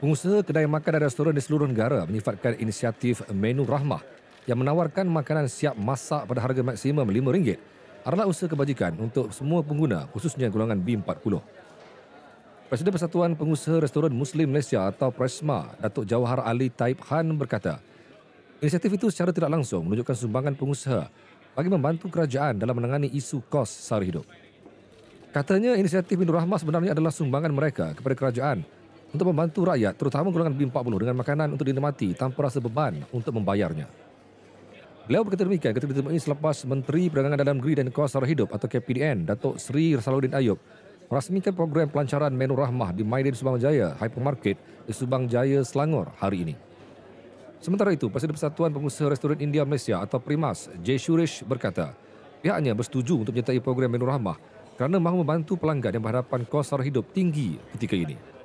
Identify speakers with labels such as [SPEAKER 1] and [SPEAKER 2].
[SPEAKER 1] Pengusaha kedai makan dan restoran di seluruh negara menyifatkan inisiatif Menu Rahmah yang menawarkan makanan siap masak pada harga maksimum RM5 adalah usaha kebajikan untuk semua pengguna khususnya golongan B40. Presiden Persatuan Pengusaha Restoran Muslim Malaysia atau PRESMA, Datuk Jawahar Ali Taib Khan berkata, inisiatif itu secara tidak langsung menunjukkan sumbangan pengusaha bagi membantu kerajaan dalam menangani isu kos sehari hidup. Katanya inisiatif menu Rahmah sebenarnya adalah sumbangan mereka kepada kerajaan untuk membantu rakyat terutama golongan B40 dengan makanan untuk dinikmati tanpa rasa beban untuk membayarnya. Beliau berkata demikian ketika ditemui selepas Menteri Perdagangan Dalam Negeri dan Kuasa Sara Hidup atau KPDN, Datuk Seri Rasaluddin Ayub, merasmikan program pelancaran menu rahmah di Maidin Subang Jaya Hypermarket di Subang Jaya Selangor hari ini. Sementara itu, Presiden Persatuan Pengusaha Restoran India Malaysia atau Primas, Jay Shurish berkata, pihaknya bersetuju untuk menyertai program menu rahmah kerana mahu membantu pelanggan yang berhadapan kos sara hidup tinggi ketika ini.